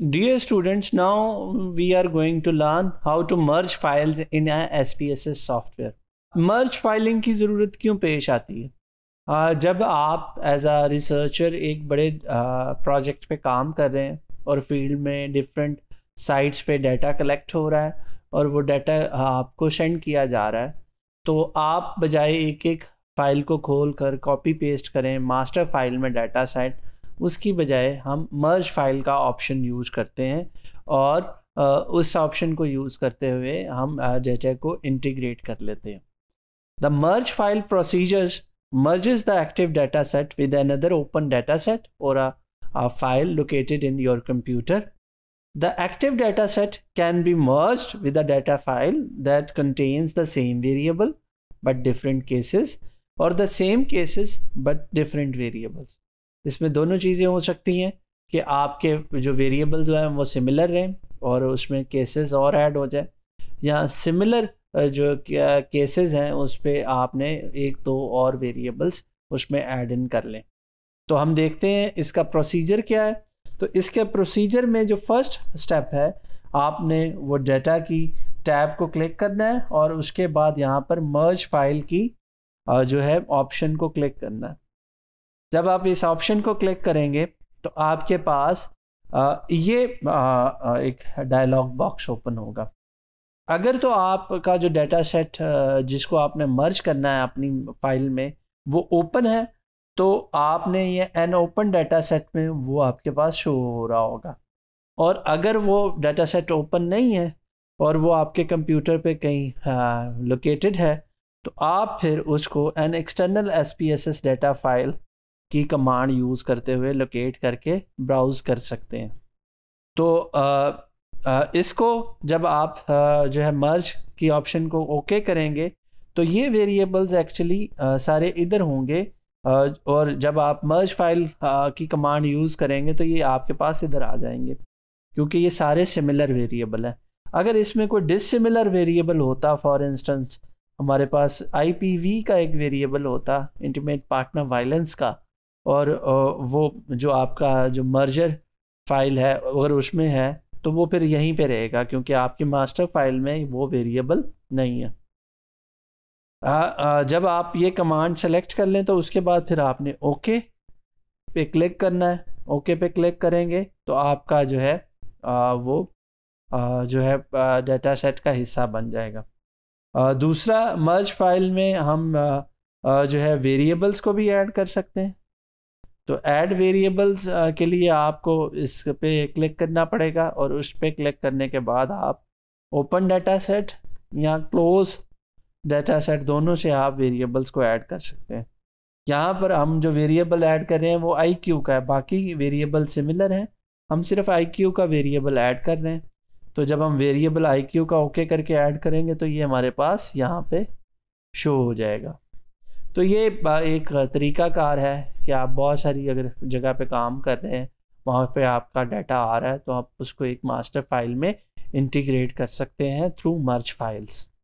students Dear students, now we are going to learn how to merge S P S S software Merge filing की ज़रूरत क्यों पेश आती है जब आप एज आ रिसर्चर एक बड़े प्रोजेक्ट पे काम कर रहे हैं और फील्ड में डिफरेंट साइट्स पे डाटा कलेक्ट हो रहा है और वो डाटा आपको सेंड किया जा रहा है तो आप बजाय एक एक फाइल को खोल कर कॉपी पेस्ट करें मास्टर फाइल में डाटा सेट उसकी बजाय हम मर्ज फाइल का ऑप्शन यूज करते हैं और उस ऑप्शन को यूज़ करते हुए हम जेटे को इंटीग्रेट कर लेते हैं the merge file procedures merges the active data set with another open data set और a file located in your computer the active data set can be merge with a data file that contains the same variable but different cases और the same cases but different variables इसमें दोनों चीज़ें हो सकती हैं कि आपके जो वेरिएबल्स हैं वो सिमिलर रहें और उसमें केसेस और ऐड हो जाए या सिमिलर जो केसेस हैं उस पर आपने एक दो और वेरिएबल्स उसमें ऐड इन कर लें तो हम देखते हैं इसका प्रोसीजर क्या है तो इसके प्रोसीजर में जो फर्स्ट स्टेप है आपने वो डेटा की टैब को क्लिक करना है और उसके बाद यहाँ पर मर्ज फाइल की जो है ऑप्शन को क्लिक करना है जब आप इस ऑप्शन को क्लिक करेंगे तो आपके पास ये एक डायलॉग बॉक्स ओपन होगा अगर तो आपका जो डाटा सेट जिसको आपने मर्ज करना है अपनी फाइल में वो ओपन है तो आपने ये एन ओपन डाटा सेट में वो आपके पास शो हो रहा होगा और अगर वो डाटा सेट ओपन नहीं है और वो आपके कंप्यूटर पे कहीं लोकेटेड है तो आप फिर उसको an external S P S S data file की कमांड यूज़ करते हुए लोकेट करके ब्राउज़ कर सकते हैं तो आ, आ, इसको जब आप आ, जो है मर्ज की ऑप्शन को ओके करेंगे तो ये वेरिएबल्स एक्चुअली सारे इधर होंगे और जब आप मर्ज फाइल की कमांड यूज़ करेंगे तो ये आपके पास इधर आ जाएंगे क्योंकि ये सारे सिमिलर वेरिएबल हैं अगर इसमें कोई डिसिमिलर वेरिएबल होता फॉर इंस्टेंस हमारे पास आईपीवी का एक वेरिएबल होता इंटीमेट पार्टनर वायलेंस का और वो जो आपका जो मर्जर फाइल है अगर उसमें है तो वो फिर यहीं पे रहेगा क्योंकि आपकी मास्टर फाइल में वो वेरिएबल नहीं है आ, आ, जब आप ये कमांड सेलेक्ट कर लें तो उसके बाद फिर आपने ओके पे क्लिक करना है ओके पे क्लिक करेंगे तो आपका जो है आ, वो आ, जो है डाटा सेट का हिस्सा बन जाएगा आ, दूसरा मर्ज फाइल में हम आ, जो है वेरिएबल्स को भी ऐड कर सकते हैं तो ऐड वेरिएबल्स uh, के लिए आपको इस पे क्लिक करना पड़ेगा और उस पर क्लिक करने के बाद आप ओपन डाटा सेट या क्लोज डाटा सेट दोनों से आप वेरिएबल्स को ऐड कर सकते हैं यहाँ पर हम जो वेरिएबल ऐड कर रहे हैं वो आई क्यू का है बाकी वेरिएबल सिमिलर हैं हम सिर्फ आई क्यू का वेरिएबल ऐड कर रहे हैं तो जब हम वेरिएबल आई क्यू का ओके करके ऐड करेंगे तो ये हमारे पास यहाँ पे शो हो जाएगा तो ये एक तरीका कार है कि आप बहुत सारी अगर जगह पे काम कर रहे हैं वहाँ पे आपका डाटा आ रहा है तो आप उसको एक मास्टर फाइल में इंटीग्रेट कर सकते हैं थ्रू मर्ज फाइल्स